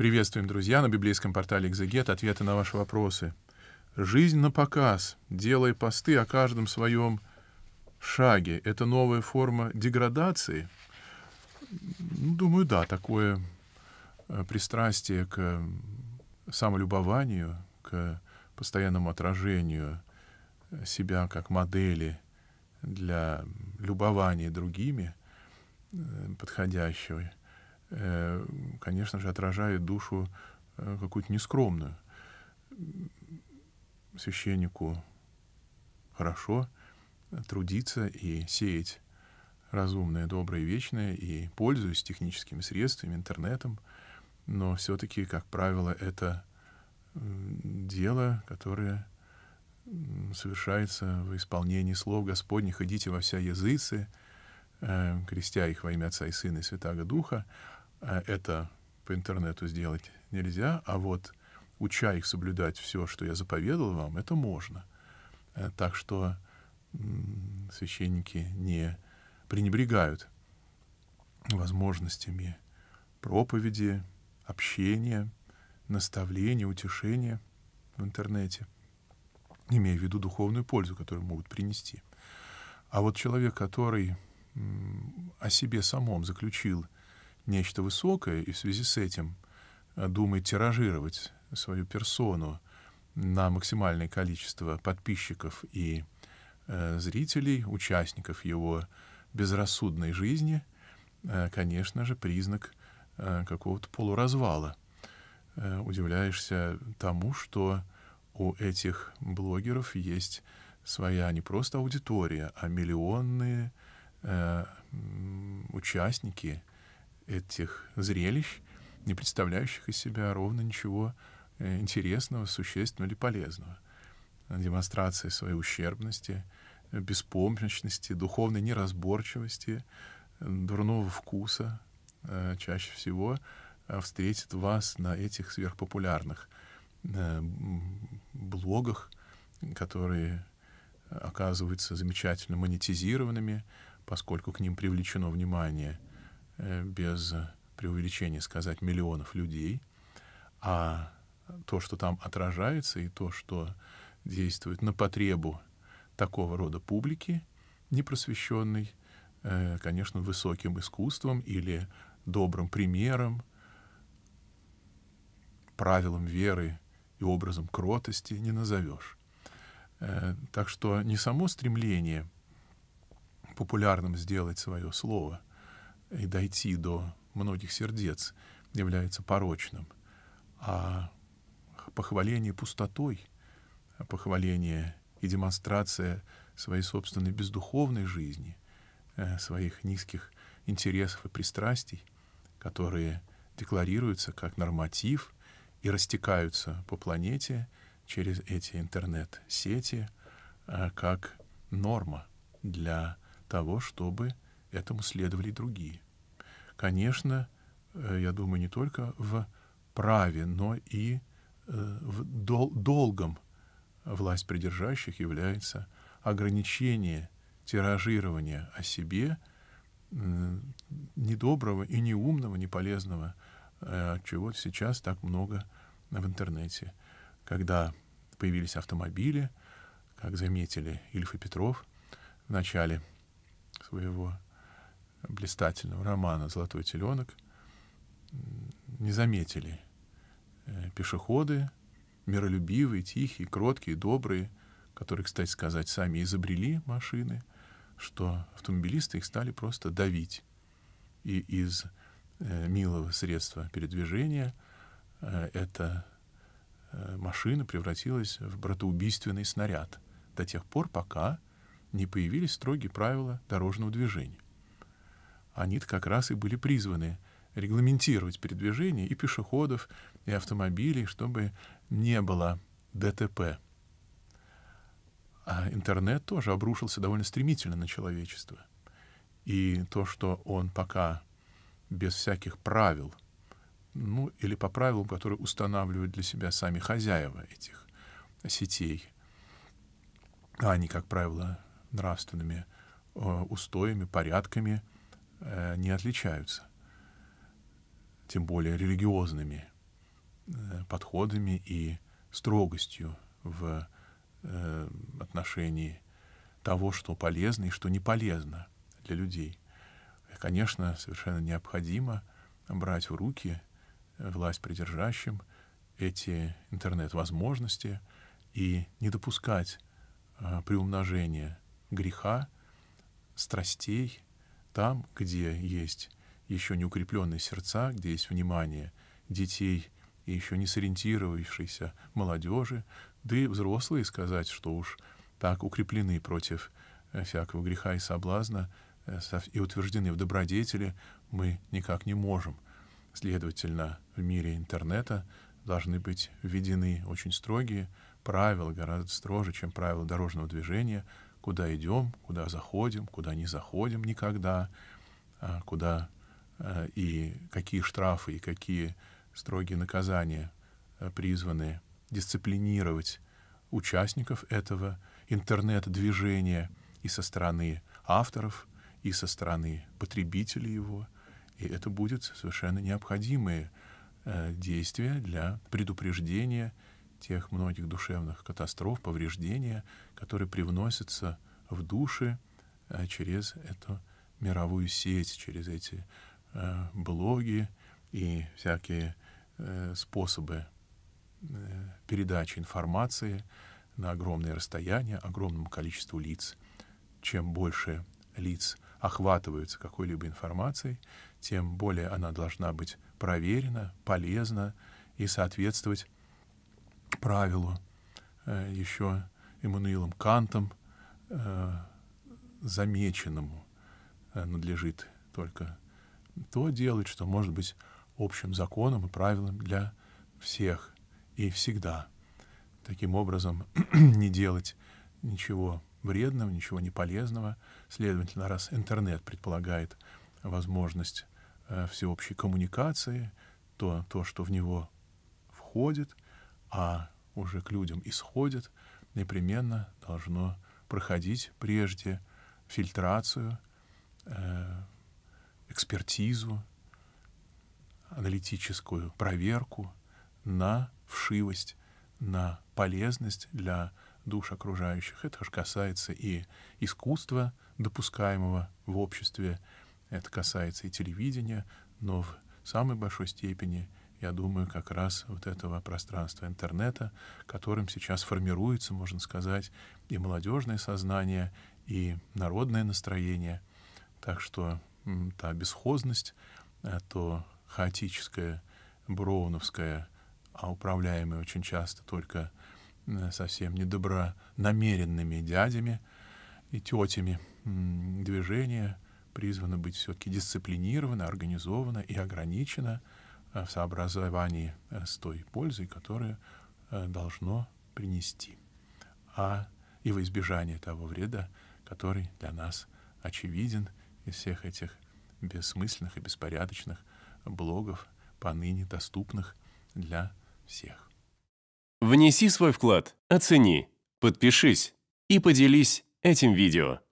Приветствуем, друзья, на библейском портале «Экзегет» ответы на ваши вопросы. «Жизнь на показ, делай посты о каждом своем шаге» — это новая форма деградации? Ну, думаю, да, такое э, пристрастие к самолюбованию, к постоянному отражению себя как модели для любования другими, э, подходящего — конечно же, отражает душу э, какую-то нескромную. Священнику хорошо трудиться и сеять разумное, доброе, вечное, и пользуясь техническими средствами, интернетом, но все-таки, как правило, это дело, которое совершается в исполнении слов Господних «Идите во вся языцы», э, крестя их во имя Отца и Сына и Святаго Духа, Э, это по интернету сделать нельзя, а вот уча их соблюдать все, что я заповедал вам, это можно. Э, так что священники не пренебрегают возможностями проповеди, общения, наставления, утешения в интернете, имея в виду духовную пользу, которую могут принести. А вот человек, который о себе самом заключил – нечто высокое, и в связи с этим э, думает тиражировать свою персону на максимальное количество подписчиков и э, зрителей, участников его безрассудной жизни, э, конечно же, признак э, какого-то полуразвала. Э, удивляешься тому, что у этих блогеров есть своя не просто аудитория, а миллионные э, участники, этих зрелищ, не представляющих из себя ровно ничего э, интересного, существенного или полезного. Демонстрации своей ущербности, беспомощности, духовной неразборчивости, дурного вкуса э, чаще всего э, встретит вас на этих сверхпопулярных блогах, которые оказываются замечательно монетизированными, поскольку к ним привлечено внимание – Э, без преувеличения сказать, миллионов людей, а то, что там отражается, и то, что действует на потребу такого рода публики, непросвещенной, э, конечно, высоким искусством или добрым примером, правилом веры и образом кротости не назовешь. Э, так что не само стремление популярным сделать свое слово — и дойти до многих сердец является порочным, а похваление пустотой, а похваление и демонстрация своей собственной бездуховной жизни, э, своих низких интересов и пристрастий, которые декларируются как норматив и растекаются по планете через эти интернет-сети э, как норма для того, чтобы Этому следовали другие. Конечно, э, я думаю, не только в праве, но и э, в дол долгом власть придержащих является ограничение тиражирования о себе недоброго и неумного, неполезного, э, от чего сейчас так много в интернете. Когда появились автомобили, как заметили Ильф и Петров в начале своего блистательного романа «Золотой теленок» не заметили э, пешеходы, миролюбивые, тихие, кроткие, добрые, которые, кстати сказать, сами изобрели машины, что автомобилисты их стали просто давить. И из э, милого средства передвижения э, эта э, машина превратилась в братоубийственный снаряд до тех пор, пока не появились строгие правила дорожного движения они как раз и были призваны регламентировать передвижение и пешеходов, и автомобилей, чтобы не было ДТП. А интернет тоже обрушился довольно стремительно на человечество. И то, что он пока без всяких правил, ну или по правилам, которые устанавливают для себя сами хозяева этих сетей, а они, как правило, нравственными э, устоями, порядками — Э, не отличаются, тем более религиозными э, подходами и строгостью в э, отношении того, что полезно и что не полезно для людей. Конечно, совершенно необходимо брать в руки власть придержащим эти интернет-возможности и не допускать приумножения греха, страстей, там, где есть еще не укрепленные сердца, где есть внимание детей и еще не сориентировавшейся молодежи, да и взрослые сказать, что уж так укреплены против э, всякого греха и соблазна э, и утверждены в добродетели, мы никак не можем. Следовательно, в мире интернета должны быть введены очень строгие правила, гораздо строже, чем правила дорожного движения, куда идем, куда заходим, куда не заходим никогда, а, куда э, и какие штрафы, и какие строгие наказания э, призваны дисциплинировать участников этого интернет-движения и со стороны авторов, и со стороны потребителей его. И это будет совершенно необходимые э, действия для предупреждения тех многих душевных катастроф, повреждения, которые привносятся в души э, через эту мировую сеть, через эти э, блоги и всякие э, способы передачи информации на огромные расстояния, огромному количеству лиц. Чем больше лиц охватываются какой-либо информацией, тем более она должна быть проверена, полезна и соответствовать правилу э, еще Эммануилом Кантом э, замеченному э, надлежит только то делать, что может быть общим законом и правилом для всех и всегда. Таким образом, не делать ничего вредного, ничего неполезного. Следовательно, раз интернет предполагает возможность всеобщей коммуникации, то то, что в него входит, а уже к людям исходит, непременно должно проходить прежде фильтрацию, э, экспертизу, аналитическую проверку на вшивость, на полезность для душ окружающих. Это же касается и искусства, допускаемого в обществе, это касается и телевидения, но в самой большой степени я думаю, как раз вот этого пространства интернета, которым сейчас формируется, можно сказать, и молодежное сознание, и народное настроение. Так что та бесхозность, э, то хаотическое, броуновское, а управляемое очень часто только совсем недобронамеренными дядями и тетями движение призвано быть все-таки дисциплинировано, организовано и ограничено — Э, в сообразовании э, с той пользой, которую э, должно принести, а и в избежание того вреда, который для нас очевиден из всех этих бессмысленных и беспорядочных блогов, поныне доступных для всех. Внеси свой вклад, оцени, подпишись и поделись этим видео.